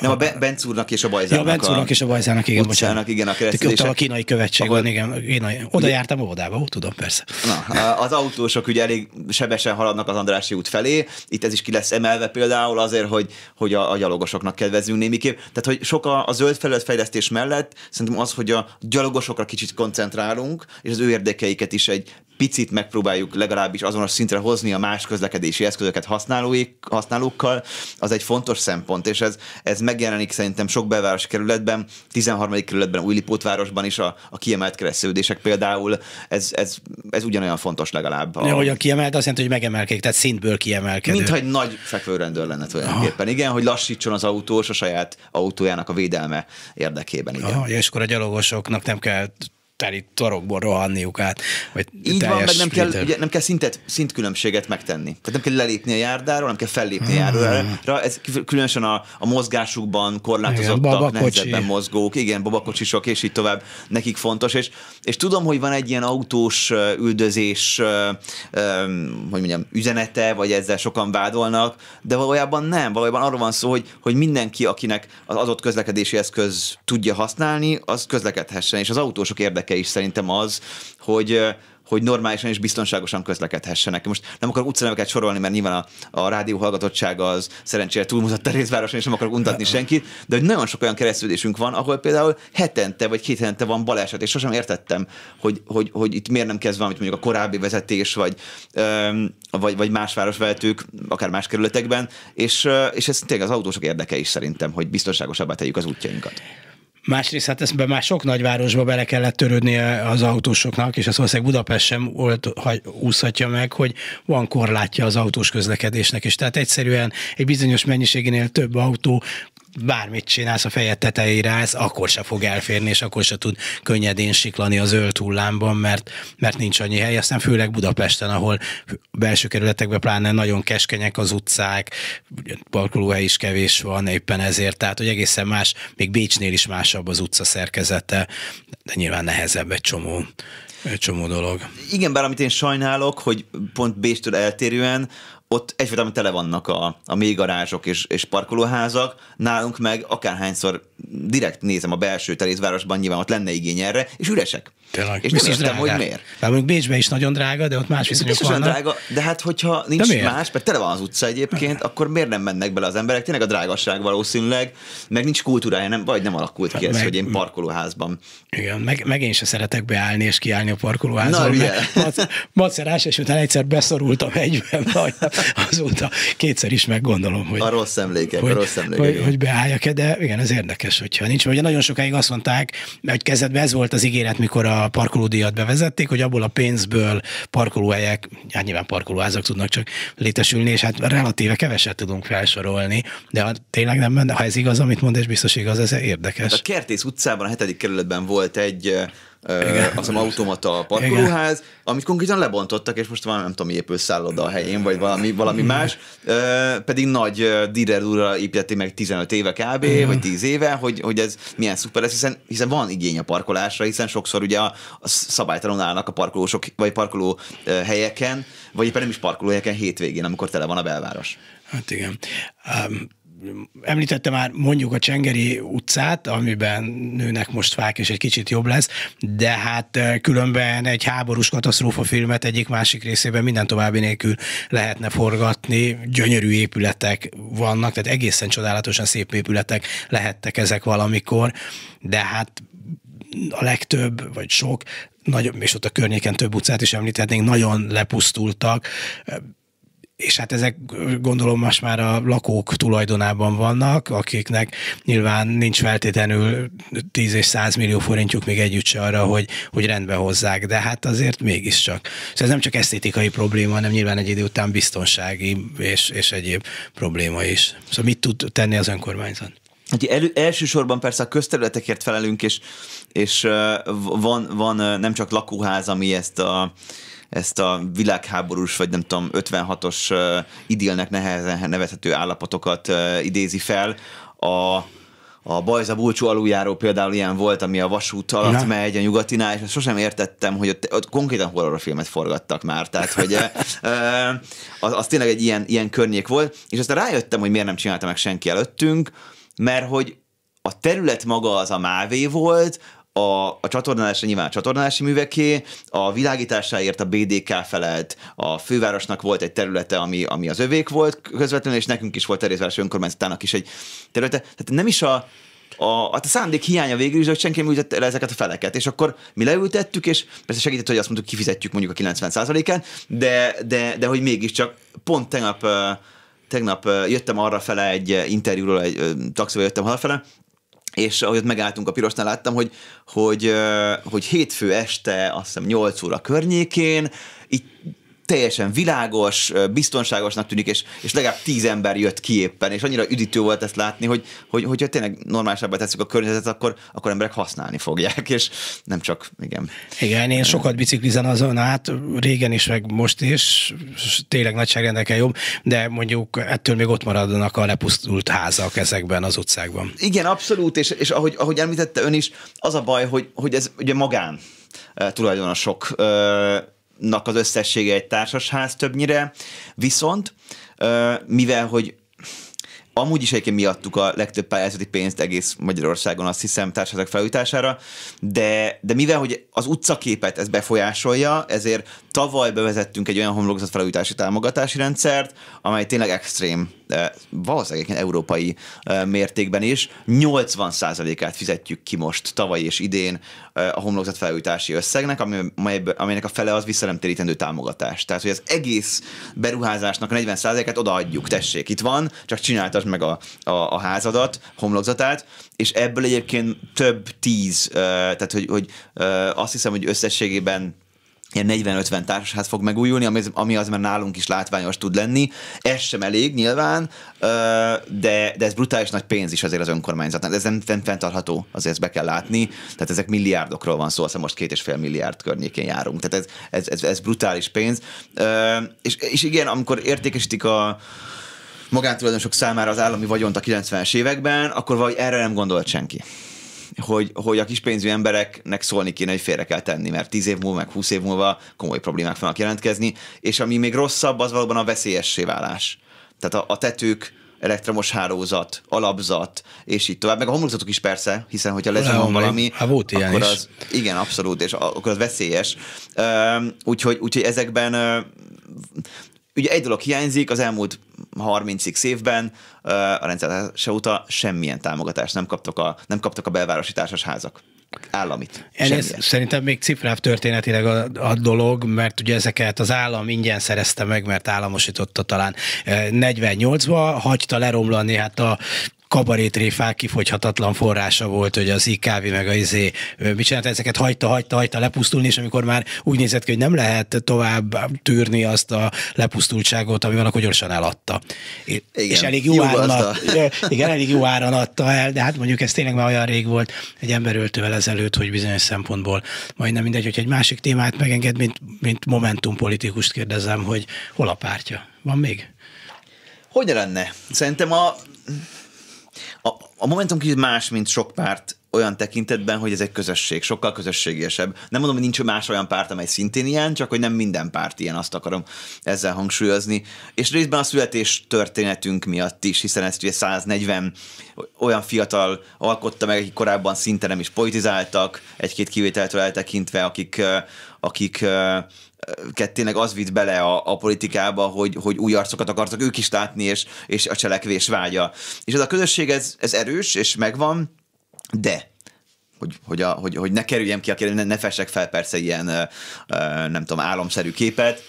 nem, a Bencúrnak és a Bajzának. Ja, a Bencúrnak és a Bajzának, igen, utcának, bocsánat. Igen, a kereszteződése. Ott a kínai követség ahol, van, igen, kínai. Oda jártam óvodába, ó, tudom, persze. Na, az autósok ugye elég sebesen haladnak az Andrási út felé, itt ez is ki lesz emelve például azért, hogy, hogy a, a gyalogosoknak kedvezünk némiképp. Tehát, hogy sok a, a zöld felületfejlesztés mellett, szerintem az, hogy a gyalogosok azokra kicsit koncentrálunk, és az ő érdekeiket is egy picit megpróbáljuk legalábbis azonos szintre hozni a más közlekedési eszközöket használóik, használókkal, az egy fontos szempont, és ez, ez megjelenik szerintem sok belvárosi kerületben, 13. kerületben, Újlipótvárosban is a, a kiemelt keresztődések például, ez, ez, ez ugyanolyan fontos legalább. A... Ja, hogy a kiemelt azt jelenti, hogy megemelkedik, tehát szintből kiemelkedik. Mint egy nagy fekvőrendőr lenne tulajdonképpen, igen, hogy lassítson az autós a saját autójának a védelme érdekében. Igen. Aha, és akkor a gyalogosoknak nem kell teli torokból rohanniuk át. Vagy Így van, meg nem kell, ugye, nem kell szintet, szintkülönbséget megtenni. Tehát nem kell lelépni a járdáról, nem kell fellépni hmm. a járdára. Ez különösen a, a mozgásukban korlátozottak, nehezebben mozgók, igen, babakocsisok, és így tovább, nekik fontos. És, és tudom, hogy van egy ilyen autós üldözés, hogy mondjam, üzenete, vagy ezzel sokan vádolnak, de valójában nem. Valójában arról van szó, hogy, hogy mindenki, akinek az adott közlekedési eszköz tudja használni, az közlekedhessen, és az autósok érdek érdeke is szerintem az, hogy hogy normálisan és biztonságosan közlekedhessenek. Most nem akarok utcaneveket sorolni, mert nyilván a, a rádió hallgatottsága az szerencsére túlmutatta részvároson, és nem akarok untatni senkit, de hogy nagyon sok olyan keresztülésünk van, ahol például hetente vagy két hetente van baleset, és sosem értettem, hogy, hogy, hogy itt miért nem kezd valamit mondjuk a korábbi vezetés, vagy, öm, vagy, vagy más városvezetők, akár más kerületekben, és, és ez tényleg az autósok érdeke is szerintem, hogy biztonságosabbá tegyük az útjainkat. Másrészt hát ezt már sok nagyvárosba bele kellett törődni az autósoknak, és azt valószínűleg Budapest sem old, ha úszhatja meg, hogy van korlátja az autós közlekedésnek, és tehát egyszerűen egy bizonyos mennyiségénél több autó bármit csinálsz, a fejed tetejére állsz, akkor se fog elférni, és akkor se tud könnyedén siklani a zöld hullámban, mert, mert nincs annyi hely. Aztán főleg Budapesten, ahol belső kerületekben pláne nagyon keskenyek az utcák, parkolóhely is kevés van éppen ezért, tehát hogy egészen más, még Bécsnél is másabb az utca szerkezete, de nyilván nehezebb egy csomó egy csomó dolog. Igen, bár amit én sajnálok, hogy pont Béstől eltérően ott egyfajtában tele vannak a, a mély garázsok és, és parkolóházak, nálunk meg akárhányszor direkt nézem a belső terézvárosban, nyilván ott lenne igény erre, és üresek. Tényleg. És biztos nem értem, hogy miért. Hát mondjuk Bécsben is nagyon drága, de ott más viszonyok vannak. drága, de hát hogyha nincs más, mert tele van az utca egyébként, akkor miért nem mennek bele az emberek? Tényleg a drágasság valószínűleg, meg nincs kultúrája, nem, vagy nem alakult ki hát ez, meg, hogy én parkolóházban. Igen, meg, meg én sem szeretek beállni és kiállni a parkolóházban. Na, ugye. Macerás, és utána egyszer beszorultam egyben. Vagy azóta kétszer is meggondolom, hogy... A rossz emléke hogy, a rossz emléke Hogy, hogy beálljak-e, de igen, ez érdekes, hogyha nincs. ugye nagyon sokáig azt mondták, hogy kezdetben ez volt az ígéret, mikor a parkolódiat bevezették, hogy abból a pénzből parkolóhelyek, hát nyilván parkolóházak tudnak csak létesülni, és hát relatíve keveset tudunk felsorolni, de ha tényleg nem menne, ha ez igaz, amit mond, és biztos igaz, ez érdekes. Hát a Kertész utcában, a hetedik kerületben volt egy igen. az hiszem automata parkolóház, Igen. amit konkrétan lebontottak, és most van nem tudom, épül szálloda a helyén, vagy valami, valami más, pedig nagy direrdúra építették meg 15 éve kb, Igen. vagy 10 éve, hogy, hogy ez milyen szuper lesz, hiszen, hiszen van igény a parkolásra, hiszen sokszor ugye a, a szabálytalan állnak a parkolósok, vagy parkoló helyeken, vagy éppen nem is parkolóhelyeken hétvégén, amikor tele van a belváros. Hát igen említette már mondjuk a Csengeri utcát, amiben nőnek most fák, és egy kicsit jobb lesz, de hát különben egy háborús katasztrófa filmet egyik-másik részében minden további nélkül lehetne forgatni. Gyönyörű épületek vannak, tehát egészen csodálatosan szép épületek lehettek ezek valamikor, de hát a legtöbb, vagy sok, nagyon, és ott a környéken több utcát is említhetnénk, nagyon lepusztultak és hát ezek gondolom most már a lakók tulajdonában vannak, akiknek nyilván nincs feltétlenül 10 és 100 millió forintjuk még együtt se arra, hogy, hogy rendbe hozzák, de hát azért mégiscsak. Szóval ez nem csak esztétikai probléma, hanem nyilván egy idő után biztonsági és, és egyéb probléma is. Szóval mit tud tenni az önkormányzat? Hát elő, elsősorban persze a közterületekért felelünk, és, és van, van nem csak lakóház, ami ezt a ezt a világháborús, vagy nem tudom, 56-os uh, idilnek nehezen nevezhető állapotokat uh, idézi fel. A, a Bajza Bulcsú aluljáró például ilyen volt, ami a vasút alatt ja. megy a nyugatinál, és sosem értettem, hogy ott, ott konkrétan horrorfilmet forgattak már, tehát hogy az, az tényleg egy ilyen, ilyen környék volt, és aztán rájöttem, hogy miért nem csinálta meg senki előttünk, mert hogy a terület maga az a mávé volt, a, a csatornálásra nyilván a csatornálási műveké, a világításáért a BDK felelt, a fővárosnak volt egy területe, ami, ami az övék volt közvetlenül, és nekünk is volt Terézvárosi önkormányzatának is egy területe. Tehát nem is a, a, hát a szándék hiánya végül is, hogy senki nem ültette le ezeket a feleket. És akkor mi leültettük, és persze segített, hogy azt mondtuk, kifizetjük mondjuk a 90 en de, de, de hogy mégiscsak pont tegnap, tegnap jöttem arra fele egy interjúról, egy taxival jöttem arra fele, és ahogy ott megálltunk a pirosnál, láttam, hogy, hogy, hogy hétfő este, azt hiszem 8 óra környékén, itt teljesen világos, biztonságosnak tűnik, és, és legalább tíz ember jött ki éppen, és annyira üdítő volt ezt látni, hogy, hogy hogyha tényleg normálisabbá tesszük a környezetet, akkor, akkor emberek használni fogják, és nem csak, igen. Igen, én sokat biciklizem azon át, régen is, meg most is, tényleg nagyságrendekkel jobb, de mondjuk ettől még ott maradnak a lepusztult házak ezekben az utcákban. Igen, abszolút, és, és ahogy, ahogy említette ön is, az a baj, hogy, hogy ez ugye magán tulajdonosok nak az összessége egy társasház többnyire, viszont mivel, hogy amúgy is egyébként miattuk a legtöbb pályázati pénzt egész Magyarországon, azt hiszem, társaság felújítására, de, de mivel, hogy az utcaképet ez befolyásolja, ezért tavaly bevezettünk egy olyan homlokzat felújítási támogatási rendszert, amely tényleg extrém valószínűleg európai mértékben is, 80%-át fizetjük ki most tavaly és idén a homlokzat felújítási összegnek, amelynek a fele az visszanemtérítendő támogatás. Tehát, hogy az egész beruházásnak a 40%-át odaadjuk, tessék, itt van, csak csináltasd meg a, a, a házadat, homlokzatát, és ebből egyébként több tíz, tehát, hogy, hogy azt hiszem, hogy összességében ilyen 40-50 társaság fog megújulni, ami, ami az már nálunk is látványos tud lenni. Ez sem elég nyilván, de, de ez brutális nagy pénz is azért az önkormányzatnak. Ez nem, nem fenntartható, azért ezt be kell látni. Tehát ezek milliárdokról van szó, szóval most két és fél milliárd környékén járunk. Tehát ez, ez, ez, ez brutális pénz. És, és igen, amikor értékesítik a magántulajdonosok számára az állami vagyont a 90-es években, akkor vagy erre nem gondolt senki hogy, hogy a pénzű embereknek szólni kéne, hogy félre kell tenni, mert 10 év múlva, meg 20 év múlva komoly problémák fognak jelentkezni, és ami még rosszabb, az valóban a veszélyessé válás. Tehát a, a tetők, elektromos hálózat, alapzat, és így tovább. Meg a homlokzatok is persze, hiszen hogyha lezuhan valami, hát volt ilyen akkor az, is. igen, abszolút, és akkor az veszélyes. Úgyhogy, úgyhogy ezekben Ugye egy dolog hiányzik, az elmúlt 30 évben a rendszerváltása óta semmilyen támogatást nem kaptak a, nem kaptak a belvárosi társasházak államit. Ez szerintem még cifráv történetileg a, a dolog, mert ugye ezeket az állam ingyen szerezte meg, mert államosította talán 48-ba, hagyta leromlani hát a kabarétréfák kifogyhatatlan forrása volt, hogy az IKV meg a izé, mit csinálta, ezeket hagyta, hagyta, hagyta lepusztulni, és amikor már úgy nézett ki, hogy nem lehet tovább tűrni azt a lepusztultságot, ami van, akkor gyorsan eladta. Igen, és elég jó, jó áron adta, igen, elég jó áron adta el, de hát mondjuk ez tényleg már olyan rég volt egy emberöltővel ezelőtt, hogy bizonyos szempontból majdnem mindegy, hogy egy másik témát megenged, mint, mint Momentum politikust kérdezem, hogy hol a pártja? Van még? Hogy lenne? Szerintem a a, a Momentum kicsit más, mint sok párt olyan tekintetben, hogy ez egy közösség, sokkal közösségesebb. Nem mondom, hogy nincs más olyan párt, amely szintén ilyen, csak hogy nem minden párt ilyen, azt akarom ezzel hangsúlyozni. És részben a születés történetünk miatt is, hiszen ezt ugye 140 olyan fiatal alkotta meg, akik korábban szinte nem is politizáltak, egy-két kivételtől eltekintve, akik, akik kettének az vitt bele a, a politikába, hogy, hogy új arcokat akartak ők is látni, és, és a cselekvés vágya. És ez a közösség, ez, ez erős, és megvan, de hogy, hogy, a, hogy, hogy ne kerüljem ki a kérdés, ne, ne fessek fel persze ilyen, nem tudom, álomszerű képet,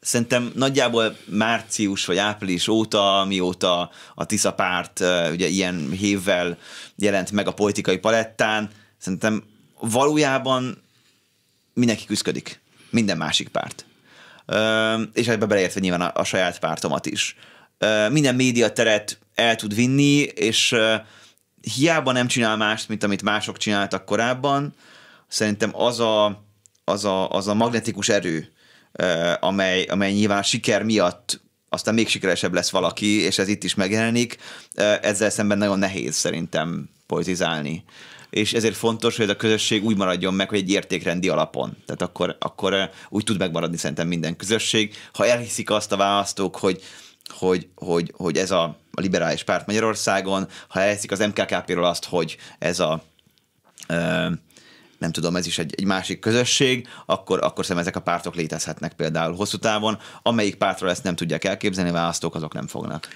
szerintem nagyjából március vagy április óta, mióta a Tisza párt ugye ilyen hévvel jelent meg a politikai palettán, szerintem valójában mindenki küzdik. Minden másik párt. Ö, és ebbe beleértve nyilván a, a saját pártomat is. Ö, minden médiateret el tud vinni, és ö, hiába nem csinál mást, mint amit mások csináltak korábban, szerintem az a, az a, az a magnetikus erő, ö, amely, amely nyilván siker miatt aztán még sikeresebb lesz valaki, és ez itt is megjelenik, ezzel szemben nagyon nehéz szerintem politizálni és ezért fontos, hogy ez a közösség úgy maradjon meg, hogy egy értékrendi alapon. Tehát akkor, akkor eh, úgy tud megmaradni szerintem minden közösség. Ha elhiszik azt a választók, hogy, hogy, hogy, hogy ez a, liberális párt Magyarországon, ha elhiszik az MKKP-ről azt, hogy ez a ö, eh, nem tudom, ez is egy, egy másik közösség, akkor, akkor szerintem ezek a pártok létezhetnek például hosszú távon. Amelyik pártról ezt nem tudják elképzelni, választók azok nem fognak.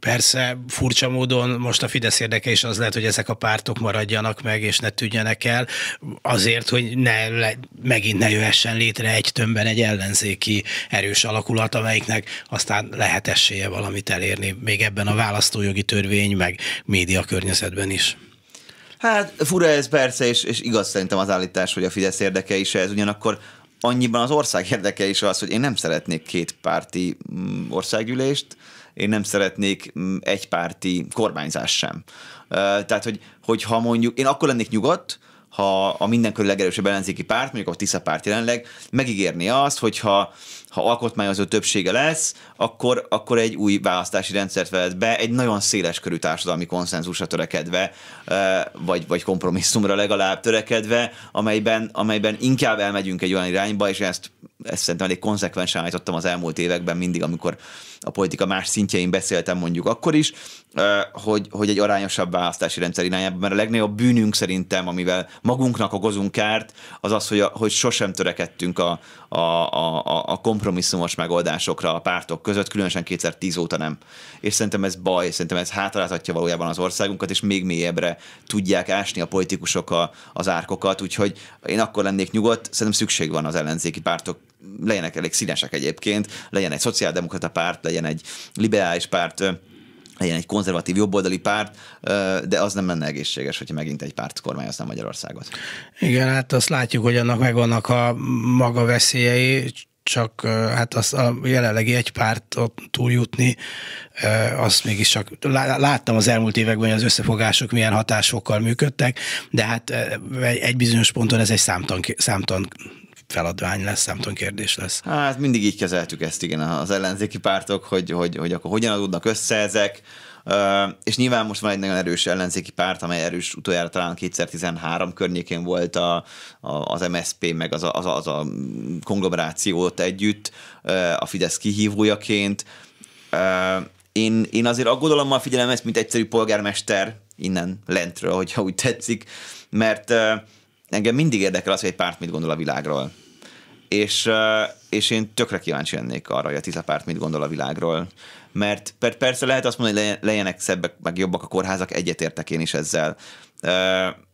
Persze, furcsa módon most a Fidesz érdeke is az lehet, hogy ezek a pártok maradjanak meg, és ne tűnjenek el, azért, hogy ne le, megint ne jöhessen létre egy tömbben egy ellenzéki erős alakulat, amelyiknek aztán lehet esélye valamit elérni, még ebben a választójogi törvény, meg média környezetben is. Hát fura ez persze, és, és igaz szerintem az állítás, hogy a Fidesz érdeke is ez, ugyanakkor annyiban az ország érdeke is az, hogy én nem szeretnék kétpárti mm, országgyűlést, én nem szeretnék mm, egypárti kormányzás sem. Tehát, hogy, hogyha mondjuk, én akkor lennék nyugodt, ha a mindenkori legerősebb ellenzéki párt, mondjuk a Tisza párt jelenleg, megígérni azt, hogy ha, ha alkotmányozó többsége lesz, akkor, akkor egy új választási rendszert vehet be, egy nagyon széles körű társadalmi konszenzusra törekedve, vagy, vagy kompromisszumra legalább törekedve, amelyben, amelyben inkább elmegyünk egy olyan irányba, és ezt ezt szerintem elég konzekvensen állítottam az elmúlt években mindig, amikor a politika más szintjein beszéltem mondjuk akkor is, hogy, hogy egy arányosabb választási rendszer irányában, mert a legnagyobb bűnünk szerintem, amivel magunknak okozunk kárt, az az, hogy, a, hogy sosem törekedtünk a, a, a, a kompromisszumos megoldásokra a pártok között, különösen 2010 óta nem. És szerintem ez baj, szerintem ez hátráltatja valójában az országunkat, és még mélyebbre tudják ásni a politikusok a, az árkokat, úgyhogy én akkor lennék nyugodt, szerintem szükség van az ellenzéki pártok legyenek elég színesek egyébként, legyen egy szociáldemokrata párt, legyen egy liberális párt, legyen egy konzervatív jobboldali párt, de az nem lenne egészséges, hogyha megint egy párt kormányozna Magyarországot. Igen, hát azt látjuk, hogy annak megvannak a maga veszélyei, csak hát az a jelenlegi egy pártot túljutni, azt mégis csak láttam az elmúlt években, hogy az összefogások milyen hatásokkal működtek, de hát egy bizonyos ponton ez egy számtan, számtan feladvány lesz, kérdés lesz. Hát mindig így kezeltük ezt, igen, az ellenzéki pártok, hogy, hogy, hogy akkor hogyan adódnak össze ezek, Uh, és nyilván most van egy nagyon erős ellenzéki párt, amely erős utoljára talán 2013 környékén volt a, a, az MSP meg az a, az a, az a konglomeráció ott együtt uh, a Fidesz kihívójaként. Uh, én, én azért aggodalommal figyelem ezt, mint egyszerű polgármester innen lentről, hogyha úgy tetszik, mert uh, engem mindig érdekel az, hogy egy párt mit gondol a világról. És, és én tökre kíváncsi lennék arra, hogy a Tisza párt mit gondol a világról. Mert per persze lehet azt mondani, hogy legyenek szebbek, meg jobbak a kórházak, egyetértek én is ezzel.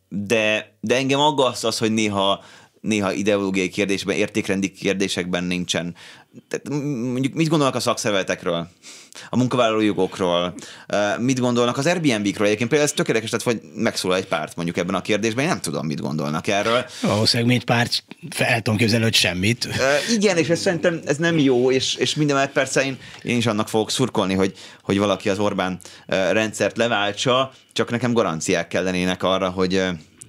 De, de engem aggaszt az, hogy néha, néha ideológiai kérdésben, értékrendi kérdésekben nincsen tehát mondjuk mit gondolnak a szakszervezetekről, a munkavállalói jogokról, mit gondolnak az Airbnb-kről? Egyébként például ez tökéletes, tehát hogy megszólal egy párt mondjuk ebben a kérdésben, én nem tudom, mit gondolnak erről. Valószínűleg mint párt fel tudom képzelni, hogy semmit. Igen, és ez szerintem ez nem jó, és, és minden egy persze én, én is annak fogok szurkolni, hogy, hogy valaki az Orbán rendszert leváltsa, csak nekem garanciák kellenének arra, hogy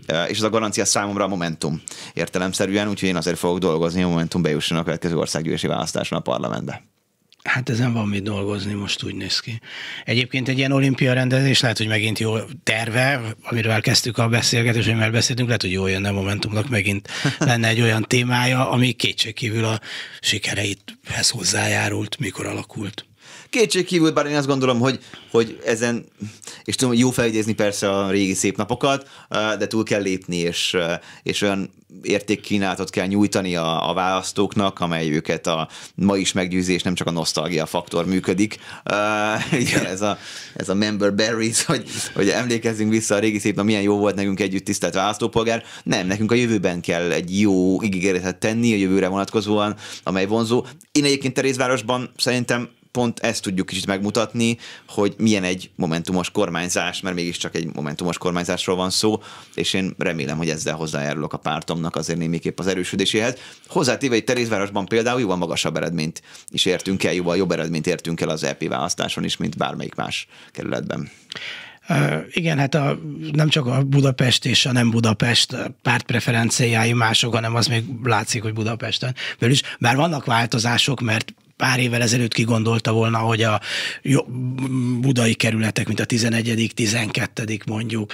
Eh, és az a garancia számomra a Momentum értelemszerűen, úgyhogy én azért fogok dolgozni, a Momentum bejusson a következő országgyűlési választáson a parlamentbe. Hát ezen van mit dolgozni, most úgy néz ki. Egyébként egy ilyen olimpia rendezés lehet, hogy megint jó terve, amiről kezdtük a beszélgetést, amivel beszéltünk, lehet, hogy jó jönne a Momentumnak megint lenne egy olyan témája, ami kétségkívül a sikereithez hozzájárult, mikor alakult. Kétségkívül, bár én azt gondolom, hogy, hogy ezen és tudom, hogy jó felidézni persze a régi szép napokat, de túl kell lépni, és, és olyan értékkínálatot kell nyújtani a, a választóknak, amely őket a ma is meggyőzés, nem csak a nosztalgia faktor működik. ez a, ez a member berries, hogy, hogy emlékezzünk vissza a régi szép nap, milyen jó volt nekünk együtt tisztelt választópolgár. Nem, nekünk a jövőben kell egy jó ígéretet tenni a jövőre vonatkozóan, amely vonzó. Én egyébként Terézvárosban szerintem pont ezt tudjuk kicsit megmutatni, hogy milyen egy momentumos kormányzás, mert mégiscsak egy momentumos kormányzásról van szó, és én remélem, hogy ezzel hozzájárulok a pártomnak azért némiképp az erősödéséhez. Hozzátéve, egy Terézvárosban például jóval magasabb eredményt is értünk el, jóval jobb eredményt értünk el az EP választáson is, mint bármelyik más kerületben. igen, hát a, nem csak a Budapest és a nem Budapest pártpreferenciái mások, hanem az még látszik, hogy Budapesten belül is. Bár vannak változások, mert pár évvel ezelőtt kigondolta volna, hogy a budai kerületek, mint a 11 12 mondjuk,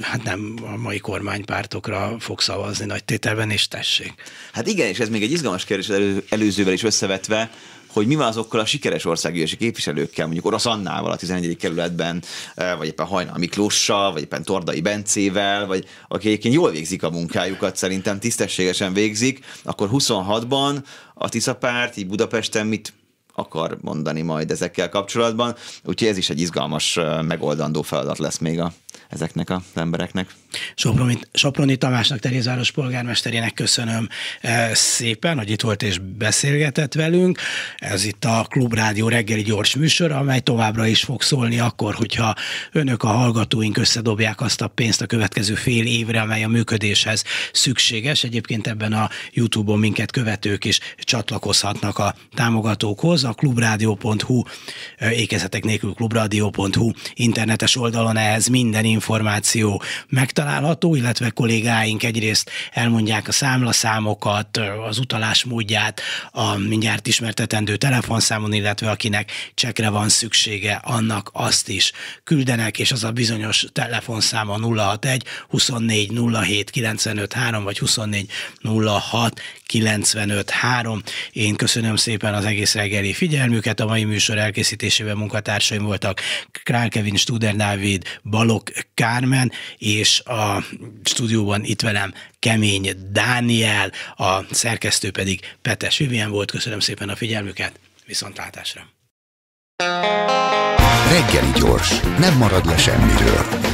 hát nem a mai kormánypártokra fog szavazni nagy tételben, és tessék. Hát igen, és ez még egy izgalmas kérdés előzővel is összevetve, hogy mi van azokkal a sikeres országgyűlési képviselőkkel, mondjuk Orosz Annával a 11. kerületben, vagy éppen Hajnal Miklóssal, vagy éppen Tordai Bencével, vagy akik egyébként jól végzik a munkájukat, szerintem tisztességesen végzik, akkor 26-ban a Tisza párt így Budapesten mit akar mondani majd ezekkel kapcsolatban. Úgyhogy ez is egy izgalmas, megoldandó feladat lesz még a, ezeknek az embereknek. Soproni, Soproni Tamásnak, Terézváros polgármesterének köszönöm szépen, hogy itt volt és beszélgetett velünk. Ez itt a Klubrádió reggeli gyors műsor, amely továbbra is fog szólni akkor, hogyha önök a hallgatóink összedobják azt a pénzt a következő fél évre, amely a működéshez szükséges. Egyébként ebben a YouTube-on minket követők is csatlakozhatnak a támogatókhoz a klubrádió.hu, ékezetek nélkül klubrádió.hu internetes oldalon ehhez minden információ megtalálható, illetve kollégáink egyrészt elmondják a számlaszámokat, az utalás módját, a mindjárt ismertetendő telefonszámon, illetve akinek csekre van szüksége, annak azt is küldenek, és az a bizonyos telefonszáma 061 24 07 95 3 vagy 24 06 95 3. Én köszönöm szépen az egész reggeli figyelmüket. A mai műsor elkészítésében munkatársaim voltak Krán Kevin, Studer Dávid, Balok Kármen, és a stúdióban itt velem Kemény Dániel, a szerkesztő pedig Petes Vivien volt. Köszönöm szépen a figyelmüket, viszontlátásra! Reggeli gyors, nem marad le semmiről.